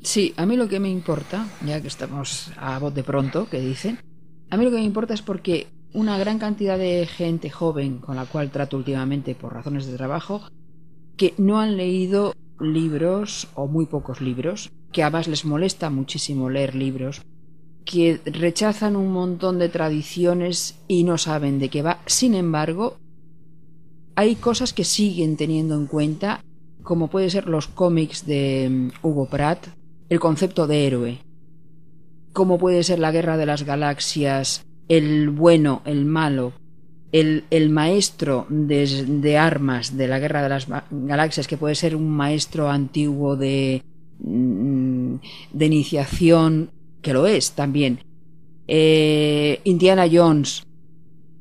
Sí, a mí lo que me importa, ya que estamos a voz de pronto, que dicen, a mí lo que me importa es porque una gran cantidad de gente joven con la cual trato últimamente por razones de trabajo, que no han leído libros o muy pocos libros, que además les molesta muchísimo leer libros, que rechazan un montón de tradiciones y no saben de qué va. Sin embargo, hay cosas que siguen teniendo en cuenta como puede ser los cómics de mm, Hugo Pratt, el concepto de héroe, como puede ser la guerra de las galaxias, el bueno, el malo, el, el maestro de, armas de la guerra de las galaxias, que puede ser un maestro antiguo de, mm, de iniciación, que lo es también, eh, Indiana Jones,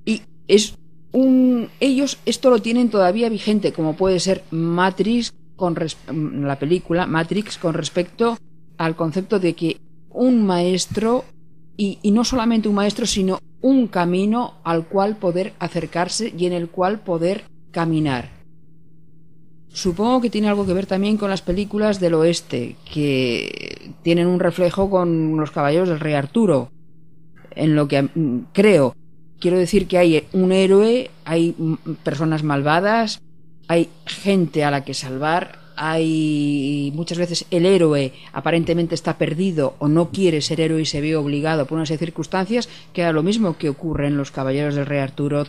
y es ellos esto lo tienen todavía vigente, como puede ser Matrix con mm, la película Matrix con respecto al concepto de que un maestro y, y, no solamente un maestro, sino un camino al cual poder acercarse y en el cual poder caminar. Supongo que tiene algo que ver también con las películas del oeste, que tienen un reflejo con los caballos del rey Arturo, en lo que mm, creo. Quiero decir que hay un héroe, hay personas malvadas, hay gente a la que salvar, hay muchas veces el héroe aparentemente está perdido o no quiere ser héroe y se ve obligado por unas circunstancias, que lo mismo que ocurre en los Caballeros del Rey Arturo,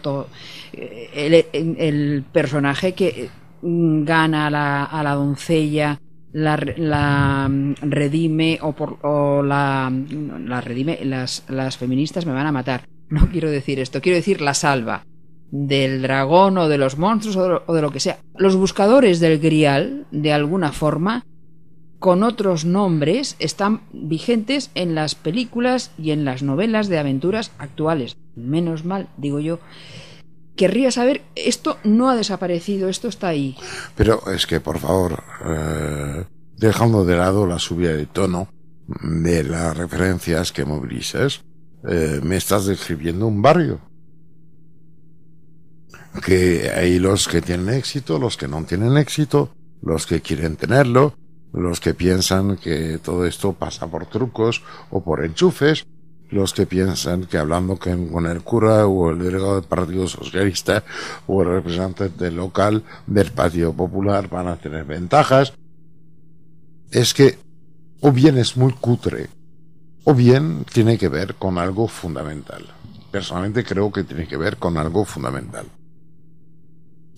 eh, el, personaje que eh, gana a la, doncella, la, mm, redime o, por, la, la redime, las, las feministas me van a matar no quiero decir esto, quiero decir la salva del dragón o de los monstruos o de lo, que sea. Los buscadores del grial, de alguna forma, con otros nombres están vigentes en las películas y en las novelas de aventuras actuales. Menos mal, digo yo. Querría saber, esto no ha desaparecido, esto está ahí. Pero es que, por favor, eh, dejando de lado la subida de tono de las referencias que movilices... Eh, me estás describiendo un barrio. Que hay los que tienen éxito, los que no tienen éxito, los que quieren tenerlo, los que piensan que todo esto pasa por trucos o por enchufes, los que piensan que hablando con el cura o el delegado del Partido Socialista o el representante del local del Partido Popular van a tener ventajas. Es que o bien es muy cutre o bien tiene que ver con algo fundamental. Personalmente creo que tiene que ver con algo fundamental.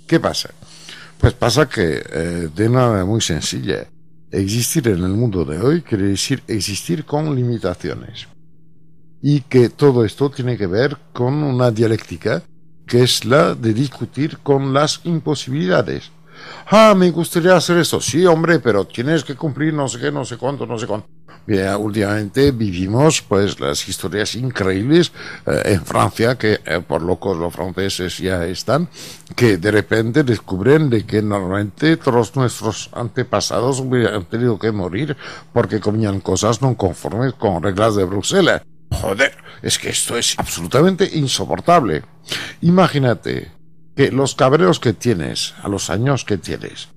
¿Qué pasa? Pues pasa que eh, de una manera muy sencilla, existir en el mundo de hoy quiere decir existir con limitaciones. Y que todo esto tiene que ver con una dialéctica que es la de discutir con las imposibilidades. Ah, me gustaría hacer eso. Sí, hombre, pero tienes que cumplir no sé qué, no sé cuánto, no sé cuánto últimamente vivimos pues las historias increíbles eh, en Francia, que eh, por locos los franceses ya están, que de repente descubren de que normalmente todos nuestros antepasados hubieran tenido que morir porque comían cosas no conformes con reglas de Bruselas. Joder, es que esto es absolutamente insoportable. Imagínate que los cabreros que tienes, a los años que tienes,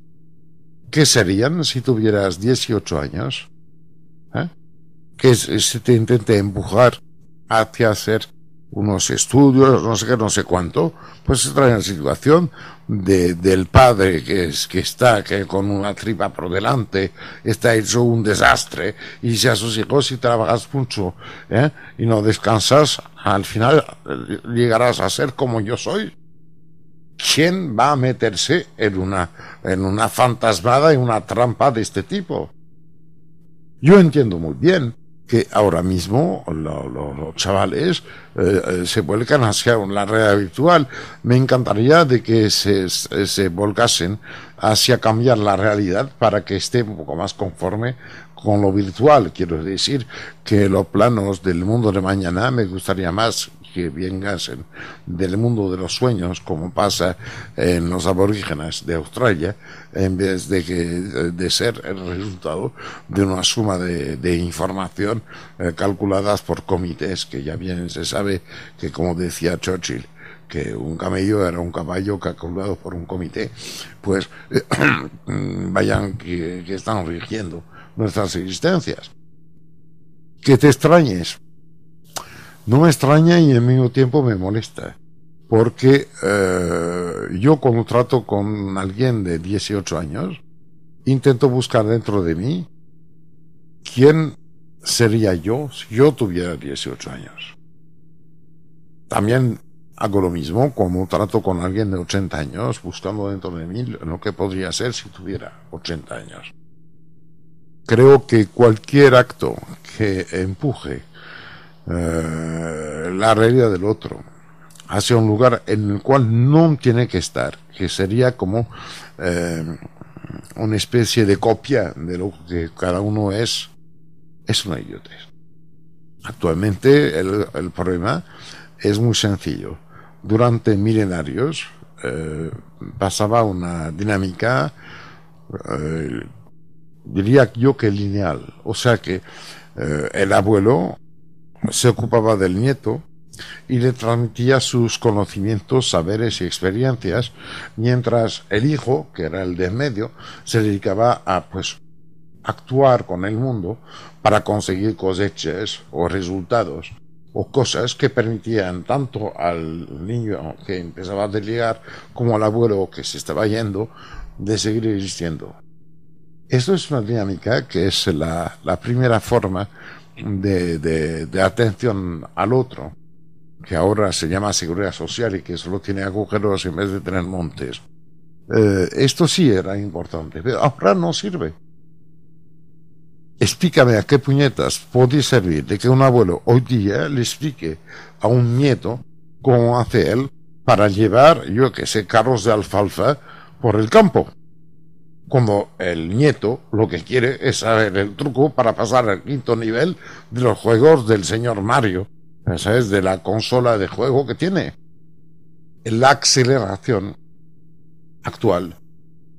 ¿qué serían si tuvieras 18 años? ¿eh? que se te intente empujar hacia hacer unos estudios, no sé qué, no sé cuánto, pues se trae la situación del padre que, que está que con una tripa por delante, está hecho un desastre, y si a si trabajas mucho ¿eh? y no descansas, al final eh, llegarás a ser como yo soy. ¿Quién va a meterse en una, en una fantasmada, en una trampa de este tipo? Yo entiendo muy bien que ahora mismo los chavales eh, eh, se vuelcan hacia la realidad virtual. Me encantaría de que se, se volcasen hacia cambiar la realidad para que esté un poco más conforme con lo virtual. Quiero decir que los planos del mundo de mañana me gustaría más que vengasen del mundo de los sueños, como pasa en los aborígenes de Australia, en vez de, que, de ser el resultado de una suma de, información eh, calculadas por comités, que ya bien se sabe que, como decía Churchill, que un camello era un caballo calculado por un comité, pues eh, vayan que, que están rigiendo nuestras existencias. Que te extrañes, no me extraña y al mismo tiempo me molesta, porque eh, yo cuando trato con alguien de 18 años, intento buscar dentro de mí quién sería yo si yo tuviera 18 años. También hago lo mismo como trato con alguien de 80 años, buscando dentro de mí lo que podría ser si tuviera 80 años. Creo que cualquier acto que empuje eh, la realidad del otro hacia un lugar en el cual no tiene que estar, que sería como eh, una especie de copia de lo que cada uno es, es una idiotez. Actualmente el, problema es muy sencillo. Durante milenarios eh, pasaba una dinámica, diría yo que lineal, o sea que el abuelo se ocupaba del nieto y le transmitía sus conocimientos, saberes y experiencias, mientras el hijo, que era el de medio, se dedicaba a pues actuar con el mundo para conseguir cosechas o resultados o cosas que permitían tanto al niño que empezaba a desligar como al abuelo que se estaba yendo de seguir existiendo. Esto es una dinámica que es la, la primera forma de, de, de, atención al otro, que ahora se llama seguridad social y que solo tiene agujeros en vez de tener montes. Eh, esto sí era importante, pero ahora no sirve. Explícame a qué puñetas puede servir de que un abuelo hoy día le explique a un nieto cómo hace él para llevar, yo que sé, carros de alfalfa por el campo. Como el nieto lo que quiere es saber el truco para pasar al quinto nivel de los juegos del señor Mario, esa es de la consola de juego que tiene. La aceleración actual,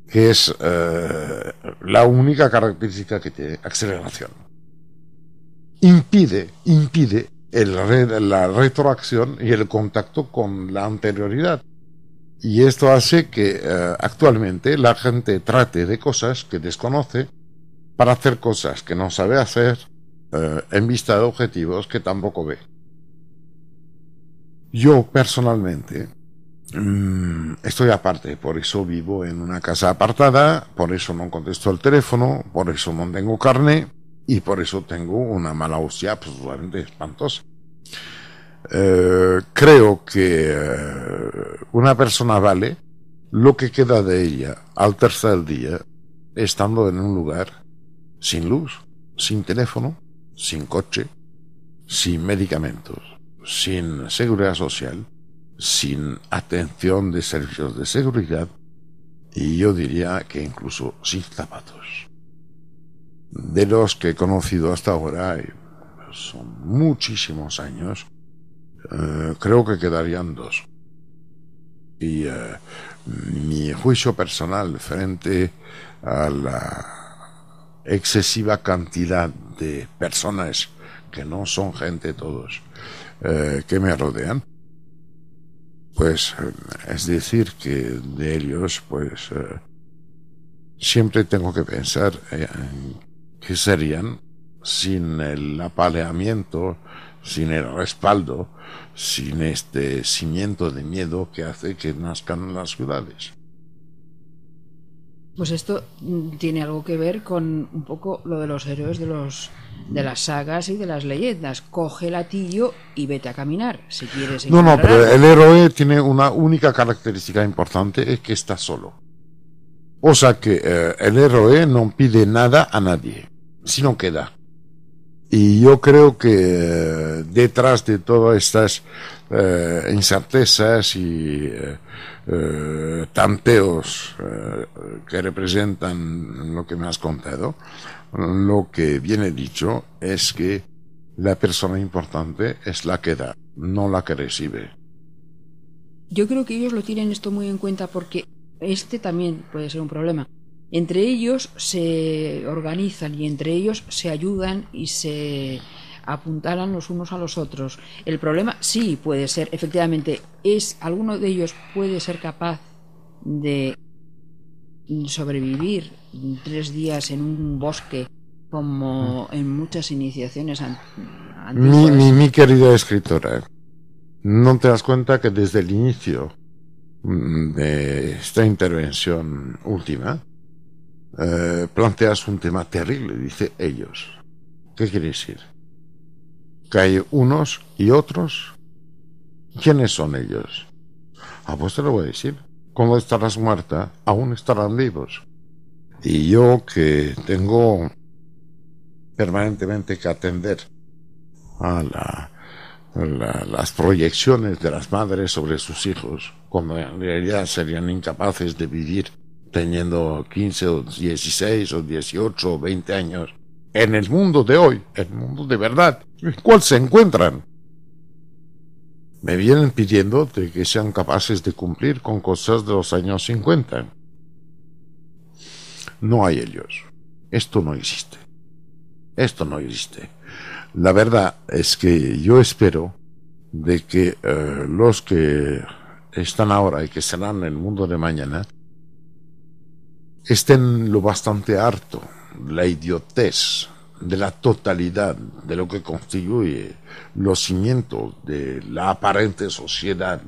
que es eh, la única característica que tiene, aceleración, impide, impide la retroacción y el contacto con la anterioridad. Y esto hace que eh, actualmente la gente trate de cosas que desconoce para hacer cosas que no sabe hacer eh, en vista de objetivos que tampoco ve. Yo personalmente mm, estoy aparte, por eso vivo en una casa apartada, por eso no contesto el teléfono, por eso no tengo carne y por eso tengo una mala hostia pues, absolutamente espantosa. Eh, creo que eh, una persona vale lo que queda de ella al tercer día estando en un lugar sin luz, sin teléfono, sin coche, sin medicamentos, sin seguridad social, sin atención de servicios de seguridad y yo diría que incluso sin zapatos. De los que he conocido hasta ahora, eh, son muchísimos años, eh, creo que quedarían dos. Y eh, mi juicio personal frente a la excesiva cantidad de personas que no son gente todos eh, que me rodean, pues es decir que de ellos pues siempre tengo que pensar en que serían sin el apaleamiento sin el respaldo, sin este cimiento de miedo que hace que nazcan las ciudades. Pues esto mm, tiene algo que ver con un poco lo de los héroes de los de las sagas y de las leyendas. Coge el atillo y vete a caminar si quieres. No, no, pero el héroe tiene una única característica importante es que está solo. O sea que eh, el héroe no pide nada a nadie, sino que da. Y yo creo que eh, detrás de todas estas eh, incertezas y eh, tanteos que representan lo que me has contado, lo que viene dicho es que la persona importante es la que da, no la que recibe. Yo creo que ellos lo tienen esto muy en cuenta porque este también puede ser un problema. Entre ellos se organizan y entre ellos se ayudan y se apuntaran los unos a los otros. El problema sí puede ser, efectivamente, es alguno de ellos puede ser capaz de sobrevivir tres días en un bosque como en muchas iniciaciones antiguas. mi querida escritora, no te das cuenta que desde el inicio mm, de esta intervención última, eh, planteas un tema terrible, dice ellos. ¿Qué quiere decir? ¿Que hay unos y otros? ¿Quiénes son ellos? A vos te lo voy a decir. Cuando estarás muerta, aún estarán vivos. Y yo que tengo permanentemente que atender a las proyecciones de las madres sobre sus hijos, cuando en realidad serían incapaces de vivir teniendo 15 o 16 o 18 o 20 años, en el mundo de hoy, el mundo de verdad, en cuál se encuentran. Me vienen pidiendo que sean capaces de cumplir con cosas de los años 50. No hay ellos. Esto no existe. Esto no existe. La verdad es que yo espero de que eh, los que están ahora y que serán en el mundo de mañana estén lo bastante harto la idiotez de la totalidad de lo que constituye los cimientos de la aparente sociedad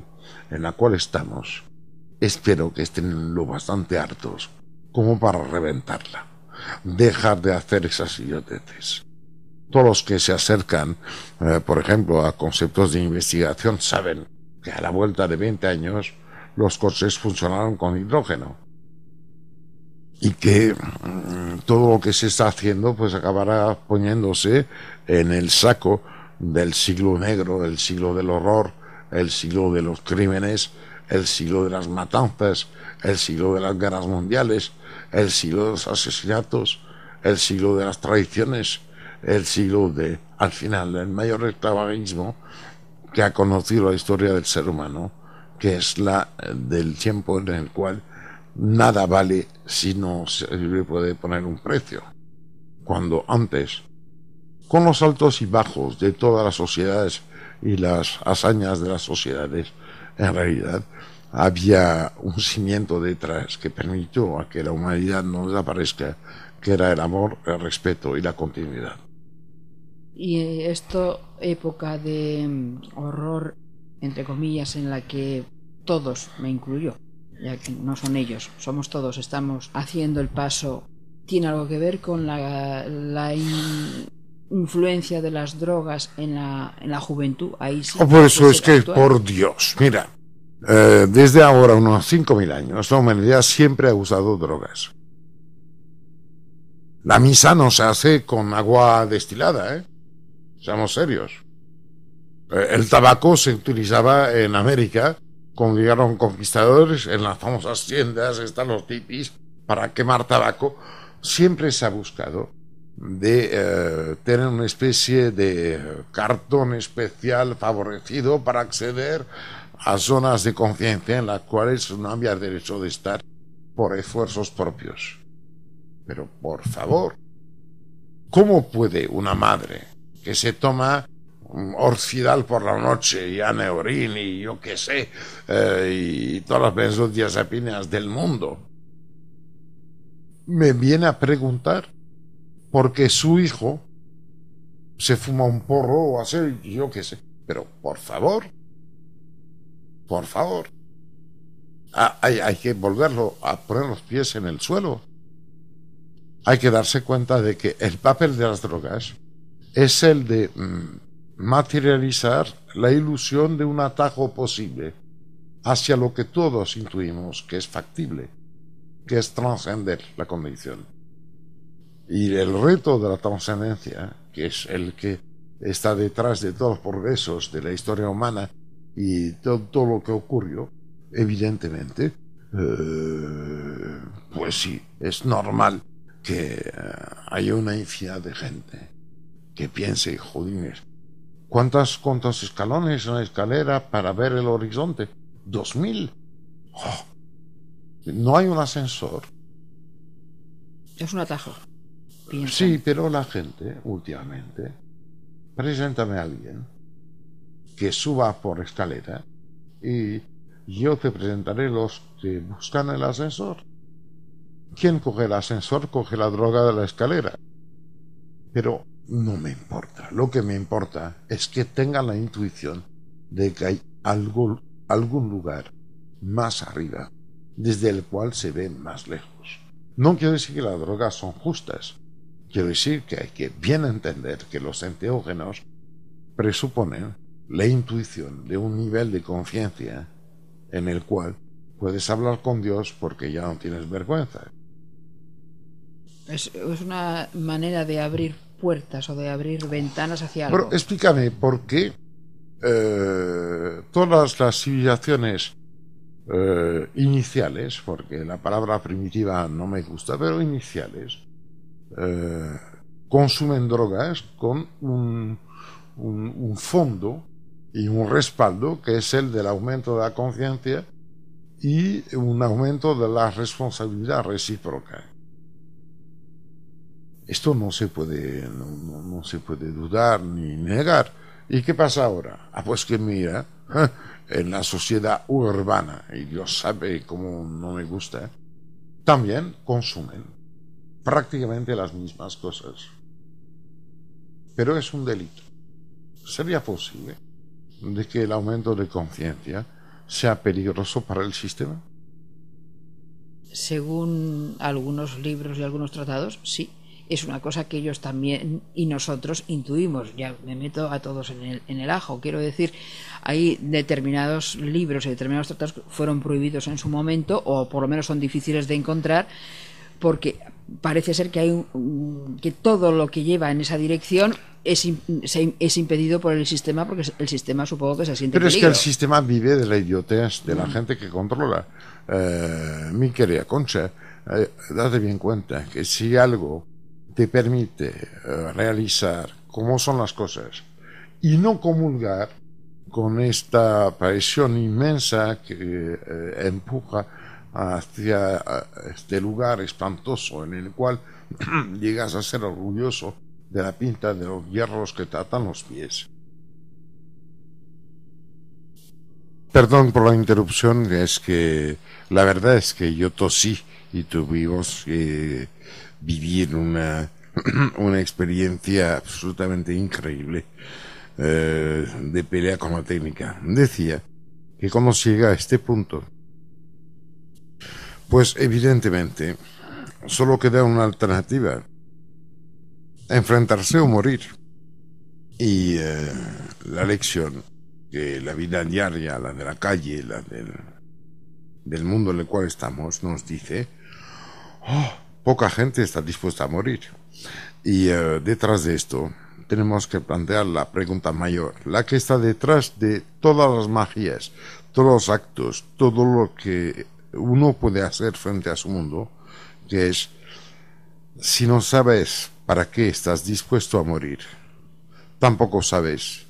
en la cual estamos, espero que estén lo bastante hartos como para reventarla. Dejar de hacer esas idioteces. Todos los que se acercan, eh, por ejemplo, a conceptos de investigación saben que a la vuelta de 20 años los coches funcionaron con hidrógeno y que mm, todo lo que se está haciendo pues acabará poniéndose en el saco del siglo negro, el siglo del horror, el siglo de los crímenes, el siglo de las matanzas, el siglo de las guerras mundiales, el siglo de los asesinatos, el siglo de las traiciones, el siglo de, al final, el mayor esclavagismo que ha conocido la historia del ser humano, que es la eh, del tiempo en el cual nada vale si no se puede poner un precio. Cuando antes, con los altos y bajos de todas las sociedades y las hazañas de las sociedades, en realidad había un cimiento detrás que permitió a que la humanidad no desaparezca, que era el amor, el respeto y la continuidad. Y esta época de mm, horror, entre comillas, en la que todos, me incluyó, ya que no son ellos, somos todos, estamos haciendo el paso, tiene algo que ver con la, influencia de las drogas en la, en la juventud. Ahí sí oh, por eso es que, por Dios, mira, eh, desde ahora unos 5.000 años, la humanidad siempre ha usado drogas. La misa no se hace con agua destilada, ¿eh? Seamos serios. Eh, el tabaco se utilizaba en América cuando llegaron conquistadores, en las famosas tiendas están los tipis para quemar tabaco, siempre se ha buscado de eh, tener una especie de cartón especial favorecido para acceder a zonas de conciencia en las cuales no había derecho de estar por esfuerzos propios. Pero por favor, ¿cómo puede una madre que se toma Mm, orfidal por la noche y a y yo qué sé, eh, y todas las benzodiazepinas del mundo. Me viene a preguntar por qué su hijo se fuma un porro o hace yo qué sé. Pero por favor, por favor, hay, que volverlo a poner los pies en el suelo. Hay que darse cuenta de que el papel de las drogas es el de... Mm, materializar la ilusión de un atajo posible hacia lo que todos intuimos que es factible, que es trascender la condición. Y el reto de la trascendencia, que es el que está detrás de todos los progresos de la historia humana y todo, todo lo que ocurrió, evidentemente, eh, pues sí, es normal que eh, haya una infinidad de gente que piense, jodines, ¿Cuántas, ¿Cuántos escalones en la escalera para ver el horizonte? Dos mil. Oh, no hay un ascensor. Es un atajo. Sí, pero la gente últimamente, preséntame a alguien que suba por escalera y yo te presentaré los que buscan el ascensor. ¿Quién coge el ascensor? Coge la droga de la escalera. Pero no me importa. Lo que me importa es que tenga la intuición de que hay algo, algún lugar más arriba desde el cual se ve más lejos. No quiero decir que las drogas son justas. Quiero decir que hay que bien entender que los enteógenos presuponen la intuición de un nivel de conciencia en el cual puedes hablar con Dios porque ya no tienes vergüenza. es una manera de abrir puertas o de abrir ventanas hacia Pero explícame por qué eh, todas las civilizaciones eh, iniciales, porque la palabra primitiva no me gusta, pero iniciales, eh, consumen drogas con un, un, fondo y un respaldo que es el del aumento de la conciencia y un aumento de la responsabilidad recíproca. Esto no se puede, no, se puede dudar ni negar. ¿Y qué pasa ahora? Ah, pues que mira, en la sociedad urbana, y Dios sabe cómo no me gusta, también consumen prácticamente las mismas cosas. Pero es un delito. ¿Sería posible de que el aumento de conciencia sea peligroso para el sistema? Según algunos libros y algunos tratados, sí es una cosa que ellos también y nosotros intuimos. Ya me meto a todos en el, en el ajo. Quiero decir, hay determinados libros y determinados tratados que fueron prohibidos en su momento o por lo menos son difíciles de encontrar porque parece ser que hay un, que todo lo que lleva en esa dirección es, impedido por el sistema porque el sistema supongo que se siente pero es que el sistema vive de la idiotez de la mm. gente que controla eh, mi querida Concha eh, date bien cuenta que si algo te permite eh, realizar cómo son las cosas y no comulgar con esta presión inmensa que eh, empuja hacia eh, este lugar espantoso en el cual llegas a ser orgulloso de la pinta de los hierros que tratan los pies. Perdón por la interrupción, es que la verdad es que yo tosí y tuvimos que vivir una una experiencia absolutamente increíble eh, de pelea con la técnica. Decía que cuando se llega a este punto. Pues evidentemente, solo queda una alternativa. Enfrentarse o morir. Y eh, la lección que la vida diaria, la de la calle, la del, del mundo en el cual estamos, nos dice, oh, poca gente está dispuesta a morir. Y eh, detrás de esto tenemos que plantear la pregunta mayor, la que está detrás de todas las magias, todos los actos, todo lo que uno puede hacer frente a su mundo, que es, si no sabes para qué estás dispuesto a morir, tampoco sabes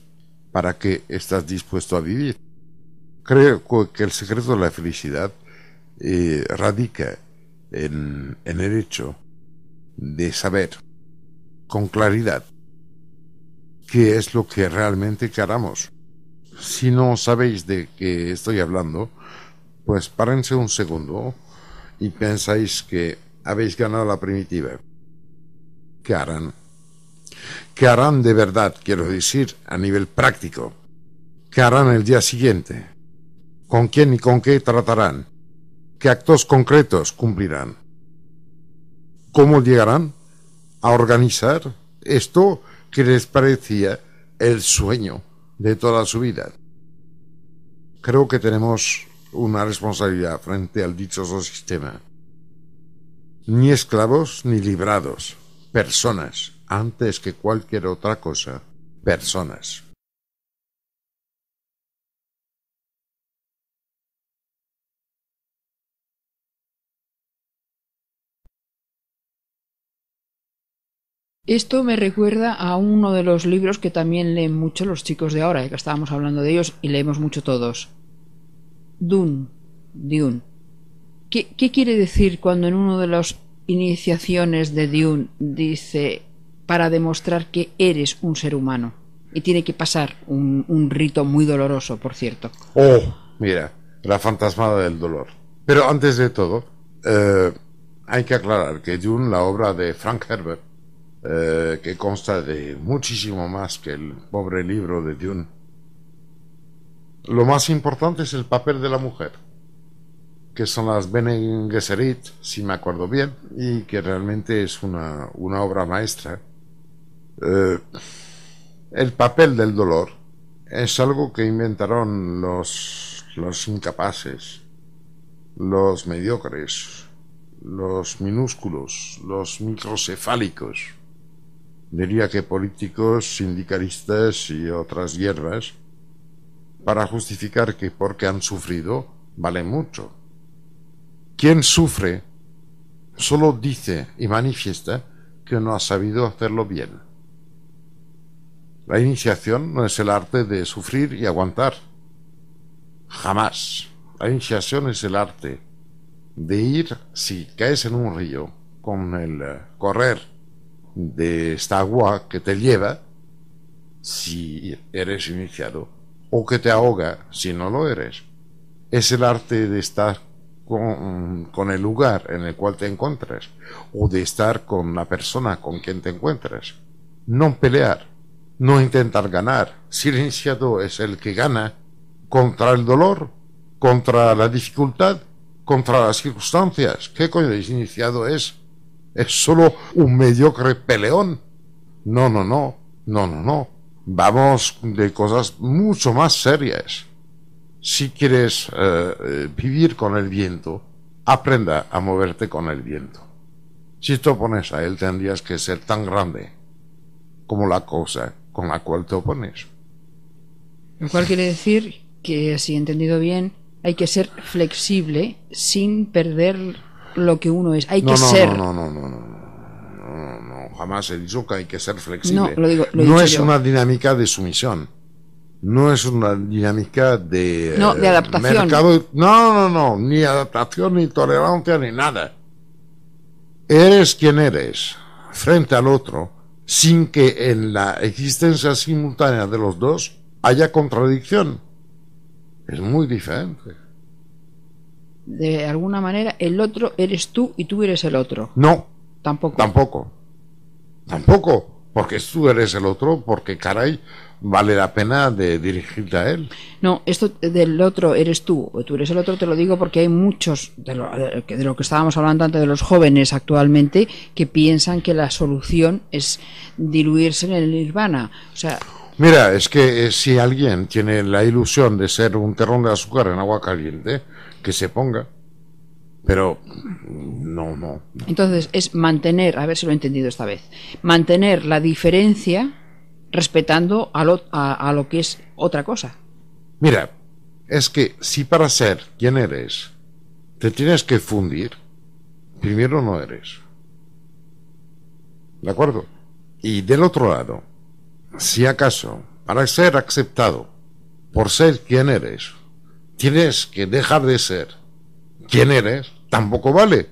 para qué estás dispuesto a vivir. Creo que el secreto de la felicidad eh, radica en, en el hecho de saber con claridad qué es lo que realmente queramos. Si no sabéis de qué estoy hablando, pues párense un segundo y pensáis que habéis ganado la primitiva. ¿Qué harán? ¿Qué harán de verdad, quiero decir, a nivel práctico? ¿Qué harán el día siguiente? ¿Con quién y con qué tratarán? ¿Qué actos concretos cumplirán? cómo llegarán a organizar esto que les parecía el sueño de toda su vida. Creo que tenemos una responsabilidad frente al dichoso sistema. Ni esclavos ni librados, personas, antes que cualquier otra cosa, personas. Esto me recuerda a uno de los libros que también leen mucho los chicos de ahora, que estábamos hablando de ellos y leemos mucho todos. Dune. Dune. ¿Qué, quiere decir cuando en uno de las iniciaciones de Dune dice para demostrar que eres un ser humano? Y tiene que pasar un, rito muy doloroso, por cierto. Oh, mira, la fantasmada del dolor. Pero antes de todo, eh, hay que aclarar que Dune, la obra de Frank Herbert, eh, que consta de muchísimo más que el pobre libro de Dune. Lo más importante es el papel de la mujer, que son las Bene Gesserit, si me acuerdo bien, y que realmente es una, obra maestra. Eh, el papel del dolor es algo que inventaron los, los incapaces, los mediocres, los minúsculos, los microcefálicos diría que políticos, sindicalistas y otras guerras para justificar que porque han sufrido vale mucho. Quien sufre solo dice y manifiesta que no ha sabido hacerlo bien. La iniciación no es el arte de sufrir y aguantar. Jamás. La iniciación es el arte de ir, si caes en un río, con el eh, correr de esta agua que te lleva si eres iniciado o que te ahoga si no lo eres. Es el arte de estar con, el lugar en el cual te encuentras o de estar con la persona con quien te encuentras. No pelear, no intentar ganar. iniciado es el que gana contra el dolor, contra la dificultad, contra las circunstancias. ¿Qué coño iniciado es? es solo un mediocre peleón. No, no, no, no, no, no. Vamos de cosas mucho más serias. Si quieres eh, eh, vivir con el viento, aprenda a moverte con el viento. Si te opones a él, tendrías que ser tan grande como la cosa con la cual te opones. Lo cual quiere decir que, si he entendido bien, hay que ser flexible sin perder lo que uno es, hay que ser. No, no, no, no, no, no, jamás he dicho que hay que ser flexible. No, lo digo, no es una dinámica de sumisión, no es una dinámica de, no, de eh, adaptación. no, no, no, ni adaptación, ni tolerancia, ni nada. Eres quien eres frente al otro sin que en la existencia simultánea de los dos haya contradicción. Es muy diferente de alguna manera, el otro eres tú y tú eres el otro. No. Tampoco. Tampoco. Tampoco. Porque tú eres el otro, porque caray, vale la pena de dirigirte a él. No, esto del otro eres tú, o tú eres el otro, te lo digo porque hay muchos, de lo, que estábamos hablando antes de los jóvenes actualmente, que piensan que la solución es diluirse en el nirvana. O sea, Mira, es que eh, si alguien tiene la ilusión de ser un terrón de azúcar en agua caliente, que se ponga. Pero no, no, Entonces es mantener, a ver si lo he entendido esta vez, mantener la diferencia respetando a lo que es otra cosa. Mira, es que si para ser quien eres te tienes que fundir, primero no eres. ¿De acuerdo? Y del otro lado, si acaso, para ser aceptado por ser quien eres, Tienes que dejar de ser quien eres, tampoco vale.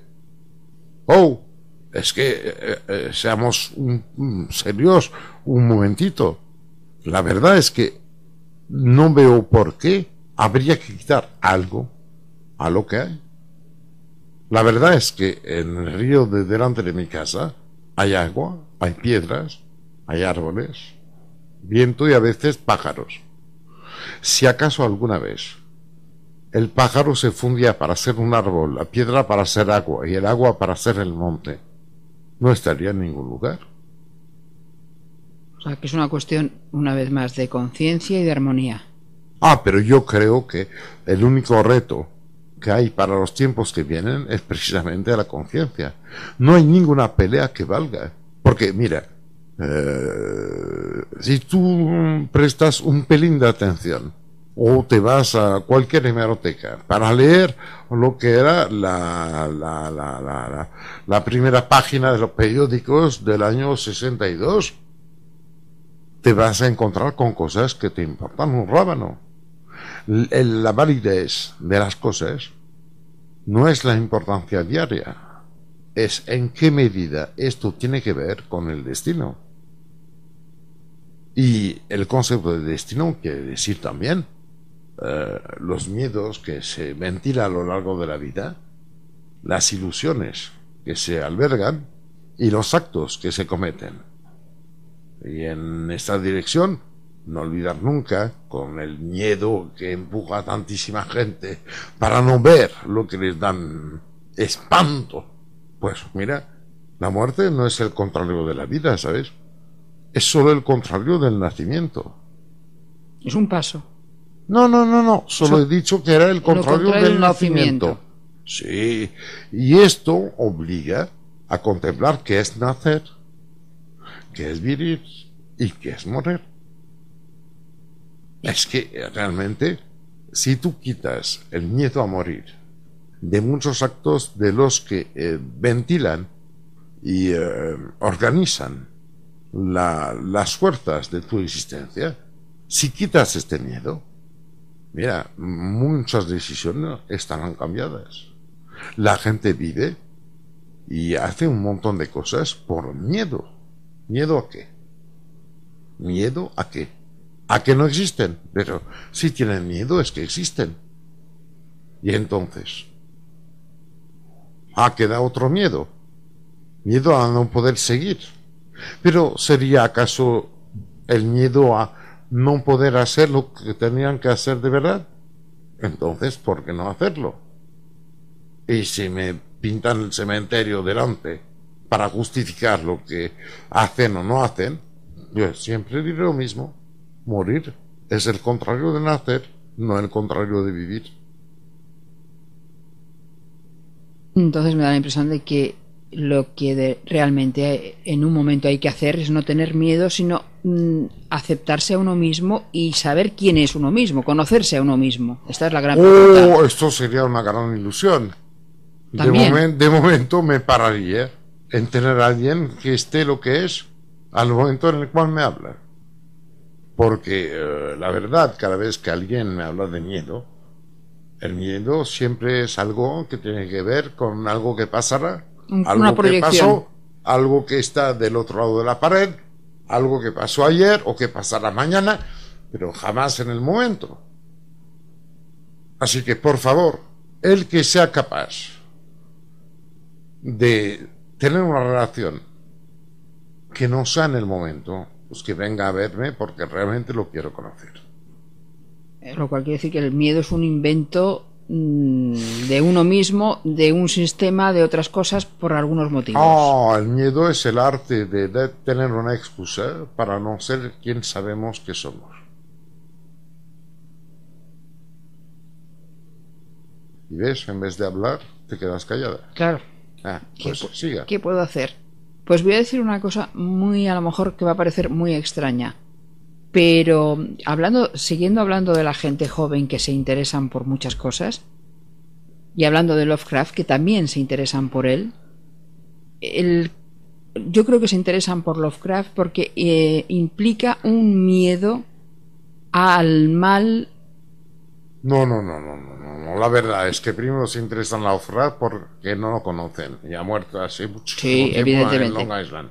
Oh, es que eh, eh, seamos serios un momentito. La verdad es que no veo por qué habría que quitar algo a lo que hay. La verdad es que en el río de delante de mi casa hay agua, hay piedras, hay árboles, viento y a veces pájaros. Si acaso alguna vez el pájaro se fundía para ser un árbol, la piedra para ser agua y el agua para ser el monte. No estaría en ningún lugar. O sea, que es una cuestión, una vez más, de conciencia y de armonía. Ah, pero yo creo que el único reto que hay para los tiempos que vienen es precisamente la conciencia. No hay ninguna pelea que valga. Porque, mira, eh, si tú prestas un pelín de atención, o te vas a cualquier hemeroteca para leer lo que era la, la, la, la, primera página de los periódicos del año 62, te vas a encontrar con cosas que te importan un rábano. La validez de las cosas no es la importancia diaria, es en qué medida esto tiene que ver con el destino. Y el concepto de destino quiere decir también eh, los miedos que se ventilan a lo largo de la vida, las ilusiones que se albergan y los actos que se cometen. Y en esta dirección, no olvidar nunca, con el miedo que empuja a tantísima gente para no ver lo que les dan espanto. Pues mira, la muerte no es el contrario de la vida, ¿sabes? Es solo el contrario del nacimiento. Es un paso. No, no, no, no. Solo he dicho que era el contrario, del nacimiento. Sí. Y esto obliga a contemplar qué es nacer, qué es vivir y qué es morir. Es que realmente, si tú quitas el miedo a morir de muchos actos de los que eh, ventilan y eh, organizan las fuerzas de tu existencia, si quitas este miedo, Mira, muchas decisiones estarán cambiadas. La gente vive y hace un montón de cosas por miedo. ¿Miedo a qué? ¿Miedo a qué? A que no existen. Pero si tienen miedo es que existen. Y entonces, qué da otro miedo. Miedo a no poder seguir. Pero ¿sería acaso el miedo a no poder hacer lo que tenían que hacer de verdad. Entonces, ¿por qué no hacerlo? Y si me pintan el cementerio delante para justificar lo que hacen o no hacen, yo siempre diré lo mismo. Morir es el contrario de nacer, no el contrario de vivir. Entonces me da la impresión de que lo que realmente en un momento hay que hacer es no tener miedo, sino Mm, aceptarse a uno mismo y saber quién es uno mismo, conocerse a uno mismo. Esta es la gran oh, Esto sería una gran ilusión. De, momento me pararía en tener a alguien que esté lo que es al momento en el cual me habla. Porque eh, la verdad, cada vez que alguien me habla de miedo, el miedo siempre es algo que tiene que ver con algo que pasará, algo que pasó, algo que está del otro lado de la pared, algo que pasó ayer o que pasará mañana, pero jamás en el momento. Así que, por favor, el que sea capaz de tener una relación que no sea en el momento, pues que venga a verme porque realmente lo quiero conocer. Eh, lo cual quiere decir que el miedo es un invento Mm, de uno mismo, de un sistema, de otras cosas, por algunos motivos. Oh, el miedo es el arte de, tener una excusa para no ser quien sabemos que somos. Y ves, en vez de hablar, te quedas callada. Claro. Ah, pues siga. ¿Qué puedo hacer? Pues voy a decir una cosa muy, a lo mejor, que va a parecer muy extraña. Pero hablando, siguiendo hablando de la gente joven que se interesan por muchas cosas, y hablando de Lovecraft, que también se interesan por él, yo creo que se interesan por Lovecraft porque eh, implica un miedo al mal. No, no, no, no, no, no, La verdad es que primero se interesan Lovecraft porque no lo conocen y ha muerto hace mucho sí, tiempo evidentemente. en Long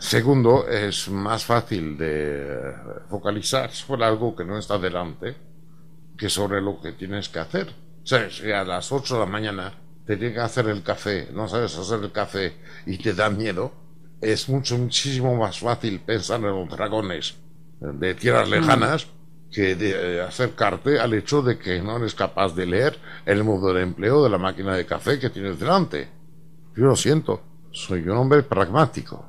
Segundo, es más fácil de focalizar sobre algo que no está delante que sobre lo que tienes que hacer. O sea, si a las 8 de la mañana te tiene que hacer el café, no sabes hacer el café y te da miedo, es mucho, muchísimo más fácil pensar en los dragones de tierras mm. lejanas que de acercarte al hecho de que no eres capaz de leer el modo de empleo de la máquina de café que tienes delante. Yo lo siento, soy un hombre pragmático.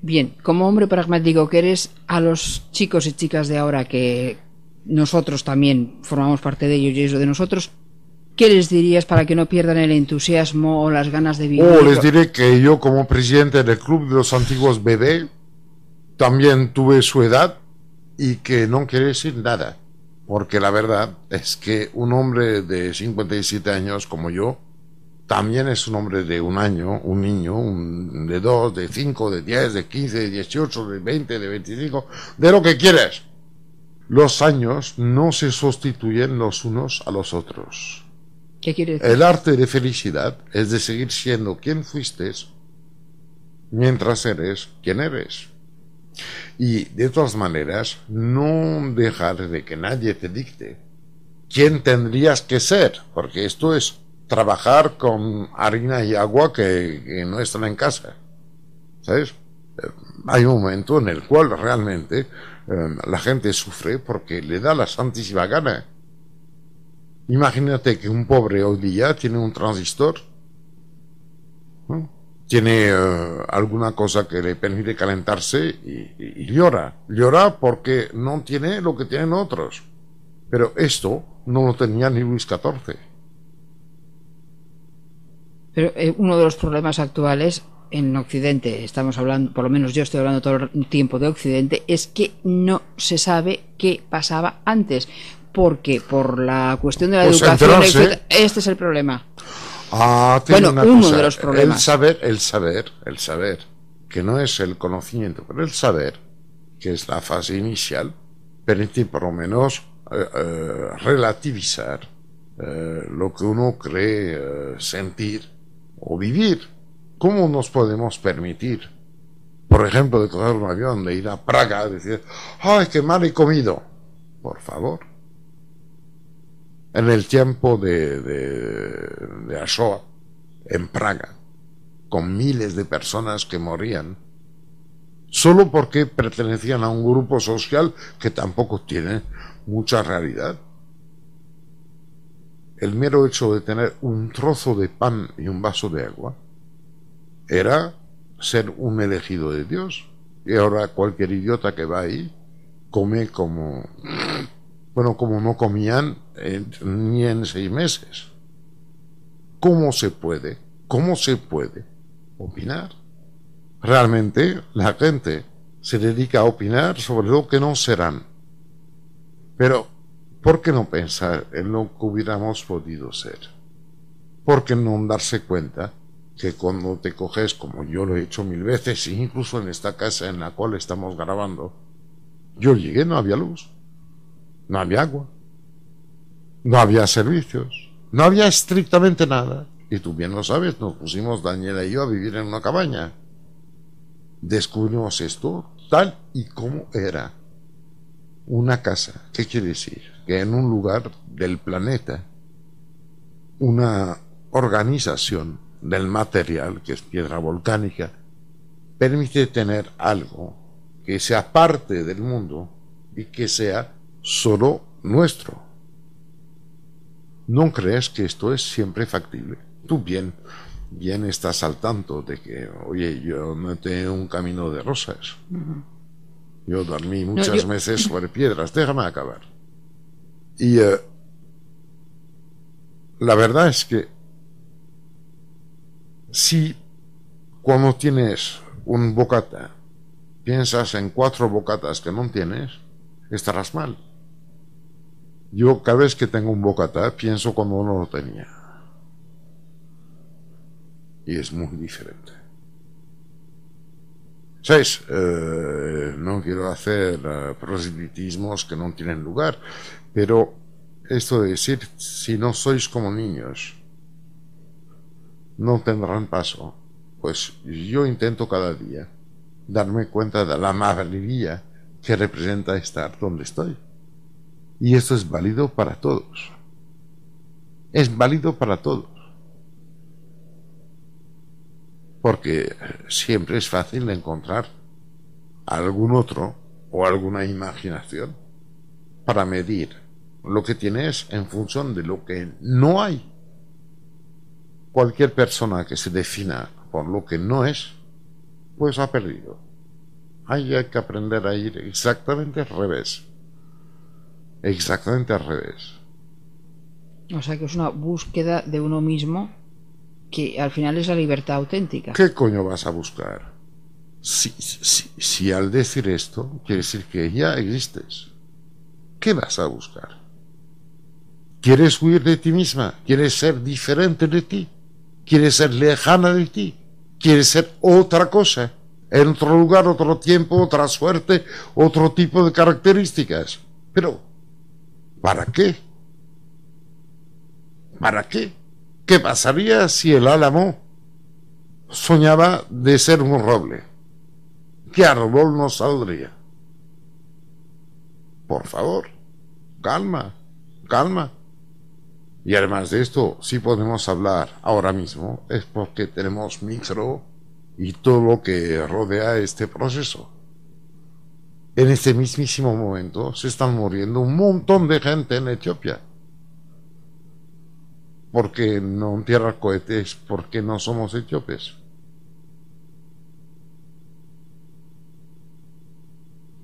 Bien, como hombre pragmático que eres, a los chicos y chicas de ahora que nosotros también formamos parte de ellos y eso de nosotros, ¿qué les dirías para que no pierdan el entusiasmo o las ganas de vivir? les diré que yo como presidente del Club de los Antiguos BB, también tuve su edad y que no quiere decir nada, porque la verdad es que un hombre de 57 años como yo, también es un hombre de un año, un niño, de dos, de cinco, de diez, de quince, de dieciocho, de veinte, de veinticinco, de lo que quieras. Los años no se sustituyen los unos a los otros. ¿Qué quieres decir? El arte de felicidad es de seguir siendo quien fuiste mientras eres quien eres. Y de todas maneras, no dejar de que nadie te dicte quién tendrías que ser, porque esto es trabajar con harina y agua que, no están en casa. ¿Sabes? Eh, hay un momento en el cual realmente em, la gente sufre porque le da la santísima gana. Imagínate que un pobre hoy día tiene un transistor, tiene eh, alguna cosa que le permite calentarse y, y llora. Llora porque no tiene lo que tienen otros. Pero esto no lo tenía ni Luis XIV. Pero eh, uno de los problemas actuales en Occidente, estamos hablando, por lo menos yo estoy hablando todo el tiempo de Occidente, es que no se sabe qué pasaba antes. Porque por la cuestión de la pues educación, este es el problema. Ah, bueno, uno de los problemas. El saber, el saber, el saber, que no es el conocimiento, pero el saber, que es la fase inicial, permite por lo menos eh, eh, relativizar lo que uno cree sentir o vivir. ¿Cómo nos podemos permitir, por ejemplo, de coger un avión, de ir a Praga, decir, ¡ay, qué mal he comido! Por favor. En el tiempo de, de, de en Praga, con miles de personas que morían, solo porque pertenecían a un grupo social que tampoco tiene mucha realidad el mero hecho de tener un trozo de pan y un vaso de agua era ser un elegido de Dios. Y ahora cualquier idiota que va ahí come como, bueno, como no comían ni en seis meses. ¿Cómo se puede? ¿Cómo se puede opinar? Realmente la gente se dedica a opinar sobre lo que no serán. Pero ¿Por qué no pensar en lo que hubiéramos podido ser? ¿Por qué no darse cuenta que cuando te coges, como yo lo he hecho mil veces, e incluso en esta casa en la cual estamos grabando, yo llegué, no había luz, no había agua, no había servicios, no había estrictamente nada. Y tú bien lo sabes, nos pusimos Daniela y yo a vivir en una cabaña. Descubrimos esto tal y como era una casa. ¿Qué quiere decir? Que en un lugar del planeta, una organización del material, que es piedra volcánica, permite tener algo que sea parte del mundo y que sea solo nuestro. ¿No crees que esto es siempre factible? Tú bien, bien estás al tanto de que, oye, yo no tengo un camino de rosas. Yo dormí muchas veces sobre piedras, déjame acabar. Y eh, la verdad es que si cuando tienes un bocata, piensas en cuatro bocatas que no tienes, estarás mal. Yo cada vez que tengo un bocata, pienso cuando no lo tenía. Y es muy diferente. Eh, no quiero hacer eh, proselitismos que no tienen lugar, pero esto de decir, si no sois como niños, no tendrán paso. Pues yo intento cada día darme cuenta de la maravilla que representa estar donde estoy. Y esto es válido para todos. Es válido para todos porque siempre es fácil encontrar algún otro o alguna imaginación para medir lo que tienes en función de lo que no hay. Cualquier persona que se defina por lo que no es, pues ha perdido. Ahí hay que aprender a ir exactamente al revés. Exactamente al revés. O sea que es una búsqueda de uno mismo que al final es la libertad auténtica. ¿Qué coño vas a buscar? Si, si, al decir esto, quiere decir que ya existes. ¿Qué vas a buscar? ¿Quieres huir de ti misma? ¿Quieres ser diferente de ti? ¿Quieres ser lejana de ti? ¿Quieres ser otra cosa? En otro lugar, otro tiempo, otra suerte, otro tipo de características. Pero, ¿para qué? ¿Para qué? ¿Qué pasaría si el álamo soñaba de ser un roble? ¿Qué árbol no saldría? Por favor, calma, calma. Y además de esto, si podemos hablar ahora mismo, es porque tenemos micro y todo lo que rodea este proceso. En este mismísimo momento se están muriendo un montón de gente en Etiopía porque no entierra cohetes, porque no somos etíopes.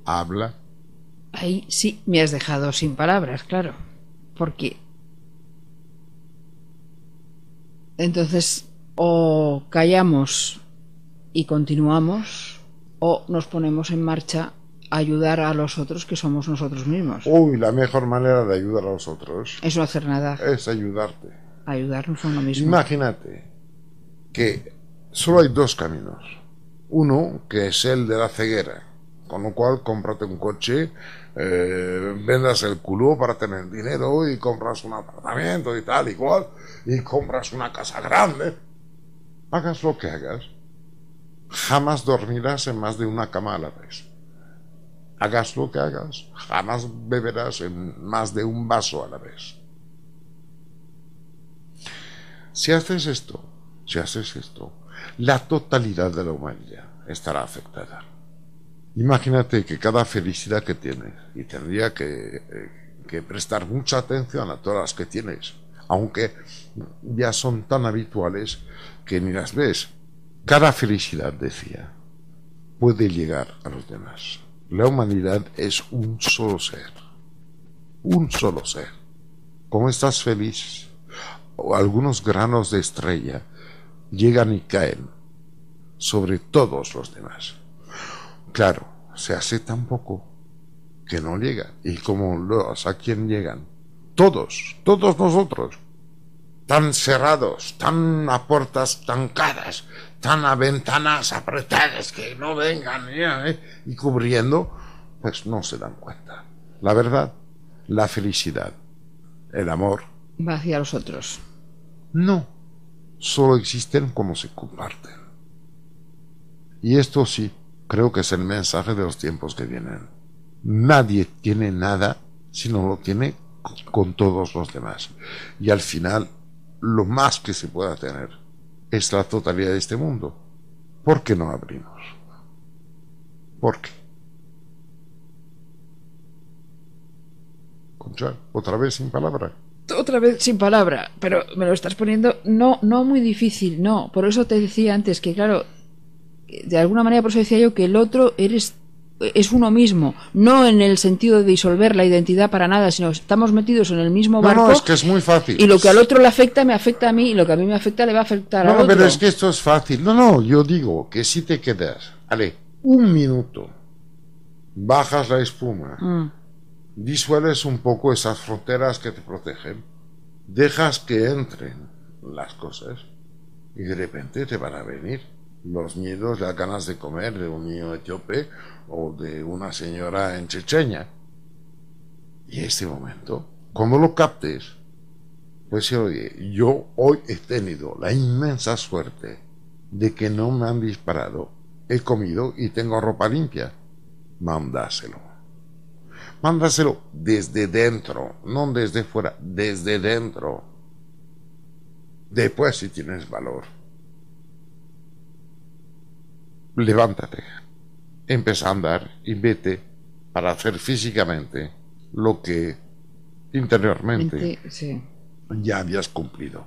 Habla. Ahí sí me has dejado sin palabras, claro. Porque. Entonces, o callamos y continuamos, o nos ponemos en marcha a ayudar a los otros que somos nosotros mismos. Uy, la mejor manera de ayudar a los otros. Es no hacer nada. Es ayudarte ayudarnos a lo mismo. Imagínate que solo hay dos caminos. Uno que es el de la ceguera, con lo cual cómprate un coche, eh, vendas el culo para tener dinero y compras un apartamento y tal y y compras una casa grande. Hagas lo que hagas, jamás dormirás en más de una cama a la vez. Hagas lo que hagas, jamás beberás en más de un vaso a la vez. Si haces esto, si haces esto, la totalidad de la humanidad estará afectada. Imagínate que cada felicidad que tienes, y tendría que, eh, que prestar mucha atención a todas las que tienes, aunque ya son tan habituales que ni las ves, cada felicidad, decía, puede llegar a los demás. La humanidad es un solo ser, un solo ser. ¿Cómo estás feliz, o algunos granos de estrella llegan y caen sobre todos los demás. Claro, se hace tan poco que no llega. Y como los a quien llegan, todos, todos nosotros, tan cerrados, tan a puertas tancadas, tan a ventanas apretadas que no vengan ¿eh? y cubriendo, pues no se dan cuenta. La verdad, la felicidad, el amor, va hacia los otros. No, solo existen como se comparten. Y esto sí, creo que es el mensaje de los tiempos que vienen. Nadie tiene nada si no lo tiene con todos los demás. Y al final, lo más que se pueda tener es la totalidad de este mundo. ¿Por qué no abrimos? ¿Por qué? otra vez sin palabra otra vez sin palabra, pero me lo estás poniendo no, no muy difícil, no. Por eso te decía antes que, claro, de alguna manera por eso decía yo que el otro eres es uno mismo, no en el sentido de disolver la identidad para nada, sino estamos metidos en el mismo barco. No, que es muy fácil. Y lo que al otro le afecta me afecta a mí y lo que a mí me afecta le va a afectar no, otro. No, pero es que esto es fácil. No, no, yo digo que si te quedas, vale, un minuto, bajas la espuma. Mm disuelves un poco esas fronteras que te protegen, dejas que entren las cosas y de repente te van a venir los miedos, las ganas de comer de un niño etíope o de una señora en Chechenia. Y este momento, cuando lo captes, pues oye, yo hoy he tenido la inmensa suerte de que no me han disparado, he comido y tengo ropa limpia, mándaselo. Mándaselo desde dentro, no desde fuera, desde dentro. Después si tienes valor, levántate, empieza a andar y vete para hacer físicamente lo que interiormente ya habías cumplido.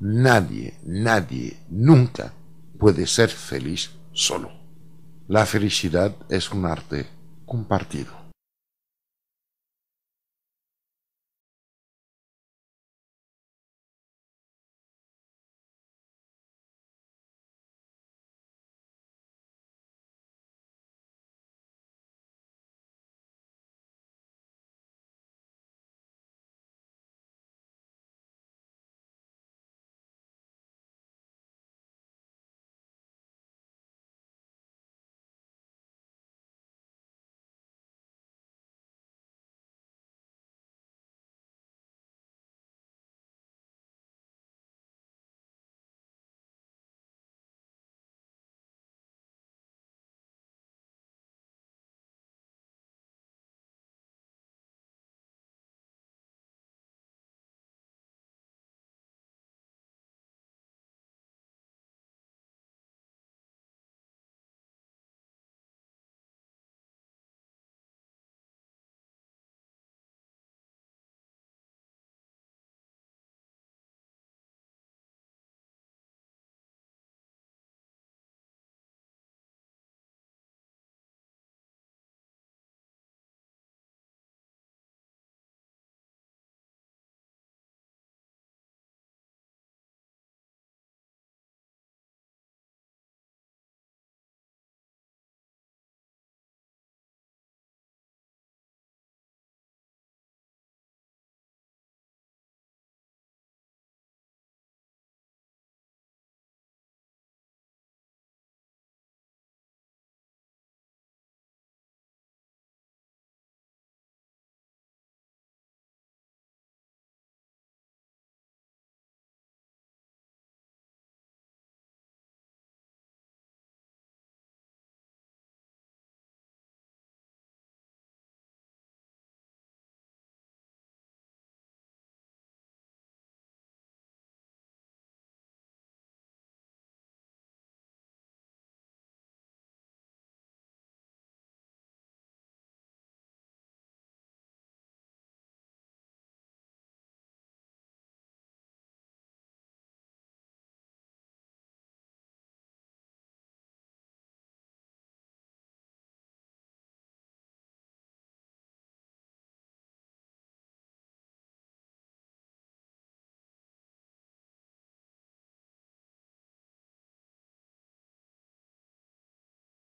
Nadie, nadie, nunca puede ser feliz solo. La felicidad es un arte compartido.